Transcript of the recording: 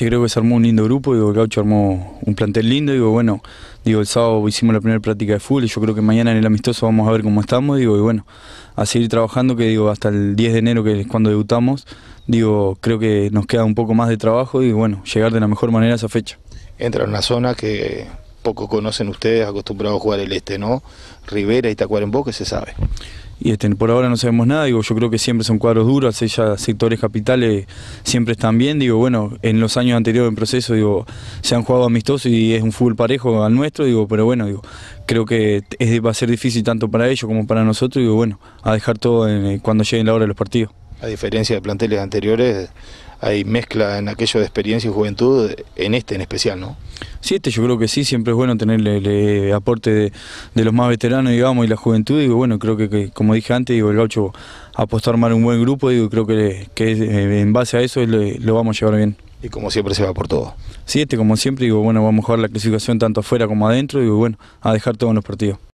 Este, creo que se armó un lindo grupo, digo, Gaucho armó un plantel lindo, digo, bueno, digo, el sábado hicimos la primera práctica de fútbol y yo creo que mañana en el amistoso vamos a ver cómo estamos, digo, y bueno, a seguir trabajando, que digo, hasta el 10 de enero, que es cuando debutamos, digo, creo que nos queda un poco más de trabajo y bueno, llegar de la mejor manera a esa fecha. Entra en una zona que poco conocen ustedes, acostumbrados a jugar el este, ¿no? Rivera y Tacuarembó, que se sabe y este, por ahora no sabemos nada, digo, yo creo que siempre son cuadros duros, ya sectores capitales siempre están bien, digo, bueno, en los años anteriores en proceso, digo, se han jugado amistosos y es un fútbol parejo al nuestro, digo, pero bueno, digo, creo que va a ser difícil tanto para ellos como para nosotros, digo, bueno, a dejar todo eh, cuando lleguen la hora de los partidos. A diferencia de planteles anteriores, hay mezcla en aquello de experiencia y juventud, en este en especial, ¿no? Sí, este yo creo que sí, siempre es bueno tener el, aporte de, los más veteranos, digamos, y la juventud, y bueno, creo que, como dije antes, digo, el gaucho apostó a armar un buen grupo, digo, creo que, eh, en base a eso lo, vamos a llevar bien. Y como siempre se va por todo. Sí, este como siempre, digo, bueno, vamos a jugar la clasificación tanto afuera como adentro, y bueno, a dejar todos los partidos.